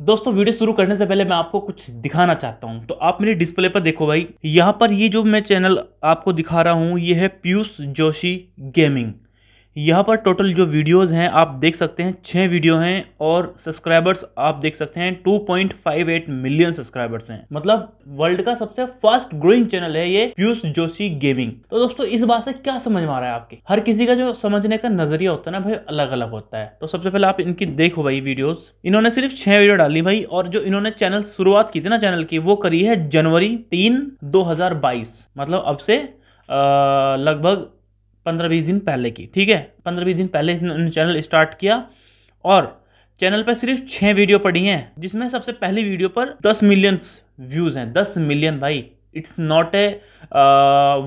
दोस्तों वीडियो शुरू करने से पहले मैं आपको कुछ दिखाना चाहता हूं तो आप मेरी डिस्प्ले पर देखो भाई यहाँ पर ये जो मैं चैनल आपको दिखा रहा हूं ये है पीयूष जोशी गेमिंग यहाँ पर टोटल जो वीडियोस हैं आप देख सकते हैं छः वीडियो हैं और सब्सक्राइबर्स आप देख सकते हैं 2.58 मिलियन सब्सक्राइबर्स हैं मतलब वर्ल्ड का सबसे फास्ट ग्रोइंग चैनल है ये प्यूस जोशी गेमिंग तो दोस्तों इस बात से क्या समझ में आ रहा है आपके हर किसी का जो समझने का नजरिया होता है ना भाई अलग अलग होता है तो सबसे पहले आप इनकी देखो भाई वीडियोज इन्होंने सिर्फ छह वीडियो डाली भाई और जो इन्होंने चैनल शुरुआत की थी ना चैनल की वो करी है जनवरी तीन दो मतलब अब से लगभग पंद्रह बीस दिन पहले की ठीक है पंद्रह बीस दिन पहले इसने चैनल स्टार्ट किया और चैनल पर सिर्फ छः वीडियो पड़ी हैं जिसमें सबसे पहली वीडियो पर दस मिलियन व्यूज़ हैं दस मिलियन भाई इट्स नॉट ए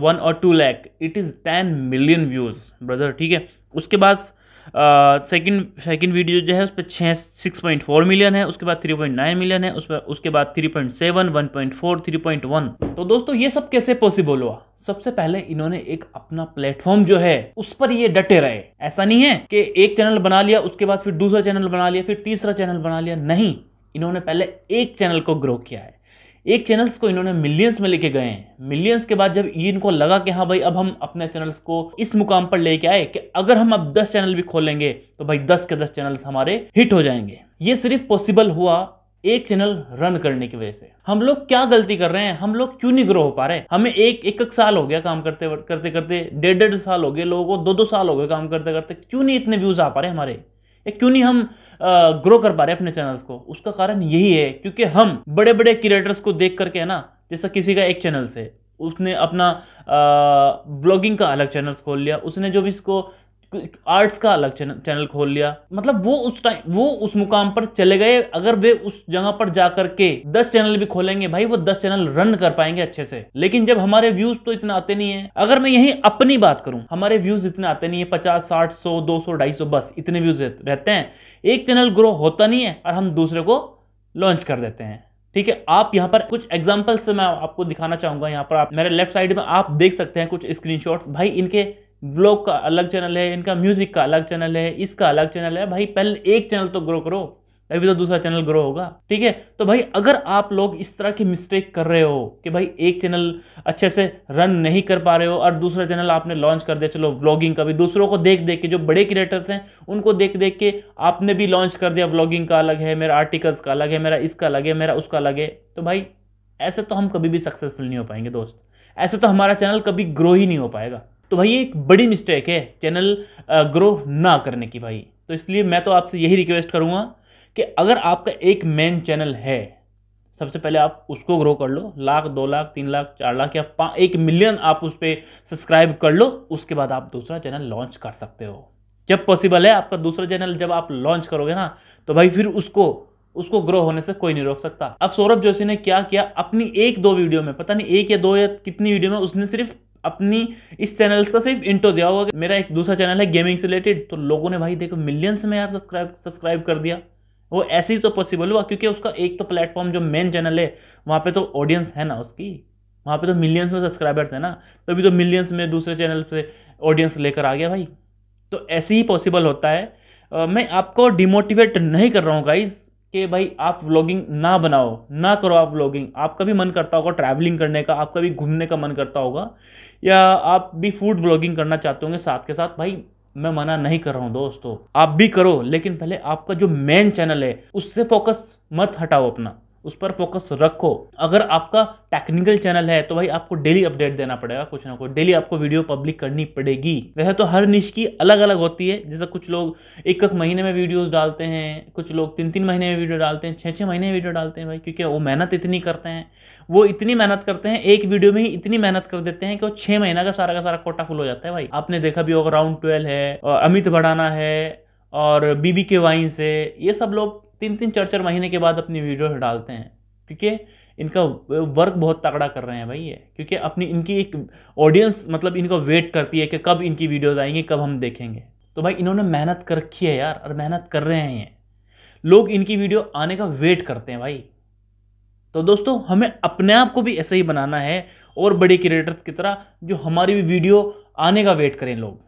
वन और two lakh it is ten million views brother ठीक है उसके बाद सेकंड सेकंड वीडियो जो है उस पर छः सिक्स पॉइंट फोर मिलियन है उसके बाद थ्री पॉइंट नाइन मिलियन है उस पर उसके बाद three point seven one point four three point one तो दोस्तों ये सब कैसे पॉसिबल हुआ सबसे पहले इन्होंने एक अपना प्लेटफॉर्म जो है उस पर ये डटे रहे ऐसा नहीं है कि एक चैनल बना लिया उसके बाद फिर दूसरा चैनल बना लिया फिर तीसरा चैनल बना लिया नहीं इन्होंने पहले एक चैनल को ग्रो किया है एक चैनल्स को इन्होंने मिलियंस में लेके गए हैं मिलियंस के बाद जब ये इनको लगा कि हाँ भाई अब हम अपने चैनल्स को इस मुकाम पर लेके आए कि अगर हम अब 10 चैनल भी खोलेंगे तो भाई 10 के 10 चैनल्स हमारे हिट हो जाएंगे ये सिर्फ पॉसिबल हुआ एक चैनल रन करने की वजह से हम लोग क्या गलती कर रहे हैं हम लोग क्यों नहीं ग्रो हो पा रहे हमें एक एक, एक साल हो गया काम करते करते करते डेढ़ डेढ़ साल हो गए लोगों को दो दो साल हो गए काम करते करते क्यों नहीं इतने व्यूज आ पा रहे हमारे या क्यों नहीं हम ग्रो कर पा रहे अपने चैनल्स को उसका कारण यही है क्योंकि हम बड़े बड़े क्रिएटर्स को देख करके है ना जैसा किसी का एक चैनल से उसने अपना ब्लॉगिंग का अलग चैनल खोल लिया उसने जो भी इसको आर्ट्स का अलग चैनल खोल लिया मतलब वो उस टाइम वो उस मुकाम पर चले गए अगर वे उस जगह पर जाकर के दस चैनल भी खोलेंगे भाई वो दस चैनल रन कर पाएंगे अच्छे से लेकिन जब हमारे व्यूज तो इतना आते नहीं है अगर मैं यही अपनी बात करूं हमारे व्यूज इतने आते नहीं है पचास साठ सौ दो सौ ढाई सौ बस इतने व्यूज रहते हैं एक चैनल ग्रो होता नहीं है और हम दूसरे को लॉन्च कर देते हैं ठीक है आप यहाँ पर कुछ एग्जाम्पल्स मैं आपको दिखाना चाहूंगा यहाँ पर आप मेरे लेफ्ट साइड में आप देख सकते हैं कुछ स्क्रीनशॉट्स भाई इनके ब्लॉग का अलग चैनल है इनका म्यूजिक का अलग चैनल है इसका अलग चैनल है भाई पहले एक चैनल तो ग्रो करो तभी तो दूसरा चैनल ग्रो होगा ठीक है तो भाई अगर आप लोग इस तरह की मिस्टेक कर रहे हो कि भाई एक चैनल अच्छे से रन नहीं कर पा रहे हो और दूसरा चैनल आपने लॉन्च कर दिया चलो व्लॉगिंग का भी दूसरों को देख देख के जो बड़े क्रिएटर्स हैं उनको देख देख के आपने भी लॉन्च कर दिया व्लॉगिंग का अलग है मेरा आर्टिकल्स का अलग है मेरा इसका अलग है मेरा उसका अलग है तो भाई ऐसे तो हम कभी भी सक्सेसफुल नहीं हो पाएंगे दोस्त ऐसे तो हमारा चैनल कभी ग्रो ही नहीं हो पाएगा तो भाई ये एक बड़ी मिस्टेक है चैनल ग्रो ना करने की भाई तो इसलिए मैं तो आपसे यही रिक्वेस्ट करूँगा कि अगर आपका एक मेन चैनल है सबसे पहले आप उसको ग्रो कर लो लाख दो लाख तीन लाख चार लाख या पाँच एक मिलियन आप उस पर सब्सक्राइब कर लो उसके बाद आप दूसरा चैनल लॉन्च कर सकते हो जब पॉसिबल है आपका दूसरा चैनल जब आप लॉन्च करोगे ना तो भाई फिर उसको उसको ग्रो होने से कोई नहीं रोक सकता अब सौरभ जोशी ने क्या किया अपनी एक दो वीडियो में पता नहीं एक या दो या कितनी वीडियो में उसने सिर्फ अपनी इस चैनल का सिर्फ इंटो दिया होगा मेरा एक दूसरा चैनल है गेमिंग से रिलेटेड तो लोगों ने भाई देखो मिलियंस में यार सब्सक्राइब सब्सक्राइब कर दिया वो ऐसे ही तो पॉसिबल हुआ क्योंकि उसका एक तो प्लेटफॉर्म जो मेन चैनल है वहाँ पे तो ऑडियंस है ना उसकी वहाँ पे तो मिलियंस में सब्सक्राइबर्स है ना तभी तो मिलियंस तो में दूसरे चैनल से ऑडियंस लेकर आ गया भाई तो ऐसे ही पॉसिबल होता है मैं आपको डिमोटिवेट नहीं कर रहा हूँ गाइज़ कि भाई आप व्लॉगिंग ना बनाओ ना करो आप व्लॉगिंग आपका भी मन करता होगा ट्रैवलिंग करने का आपका भी घूमने का मन करता होगा या आप भी फूड व्लॉगिंग करना चाहते होंगे साथ के साथ भाई मैं मना नहीं कर रहा हूँ दोस्तों आप भी करो लेकिन पहले आपका जो मेन चैनल है उससे फोकस मत हटाओ अपना उस पर फोकस रखो अगर आपका टेक्निकल चैनल है तो भाई आपको डेली अपडेट देना पड़ेगा कुछ ना कुछ डेली आपको वीडियो पब्लिक करनी पड़ेगी वह तो हर निश की अलग अलग होती है जैसे कुछ लोग एक एक महीने में वीडियो डालते हैं कुछ लोग तीन तीन महीने में वीडियो डालते हैं छः छः महीने में वीडियो डालते हैं भाई क्योंकि वो मेहनत इतनी करते हैं वो इतनी मेहनत करते हैं एक वीडियो में ही इतनी मेहनत कर देते हैं कि वो छः महीना का सारा का सारा कोटा फुल हो जाता है भाई आपने देखा भी होगा राउंड ट्वेल्व है और अमित भड़ाना है और बीबी के वाइन है ये सब लोग तीन तीन चार चार महीने के बाद अपनी वीडियो डालते हैं क्योंकि इनका वर्क बहुत तगड़ा कर रहे हैं भाई ये क्योंकि अपनी इनकी एक ऑडियंस मतलब इनको वेट करती है कि कब इनकी वीडियोज़ आएंगी कब हम देखेंगे तो भाई इन्होंने मेहनत कर रखी है यार और मेहनत कर रहे हैं ये लोग इनकी वीडियो आने का वेट करते हैं भाई तो दोस्तों हमें अपने आप को भी ऐसे ही बनाना है और बड़े क्रिएटर्स की तरह जो हमारी भी वीडियो आने का वेट करें लोग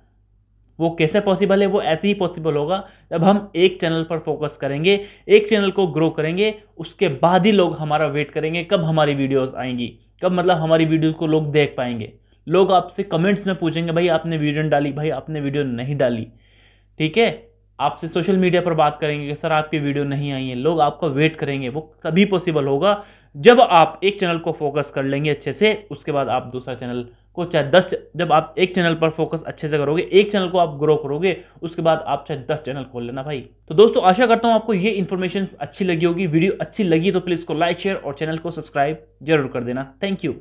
वो कैसे पॉसिबल है वो ऐसे ही पॉसिबल होगा जब हम एक चैनल पर फोकस करेंगे एक चैनल को ग्रो करेंगे उसके बाद ही लोग हमारा वेट करेंगे कब हमारी वीडियोस आएंगी कब मतलब हमारी वीडियोस को लोग देख पाएंगे लोग आपसे कमेंट्स में पूछेंगे भाई आपने वीडियो डाली भाई आपने वीडियो नहीं डाली ठीक है आपसे सोशल मीडिया पर बात करेंगे कि सर आपकी वीडियो नहीं आई है लोग आपका वेट करेंगे वो तभी पॉसिबल होगा जब आप एक चैनल को फोकस कर लेंगे अच्छे से उसके बाद आप दूसरा चैनल को चाहे दस जब आप एक चैनल पर फोकस अच्छे से करोगे एक चैनल को आप ग्रो करोगे उसके बाद आप चाहे दस चैनल खोल लेना भाई तो दोस्तों आशा करता हूँ आपको ये इन्फॉर्मेशन अच्छी लगी होगी वीडियो अच्छी लगी तो प्लीज़ को लाइक शेयर और चैनल को सब्सक्राइब जरूर कर देना थैंक यू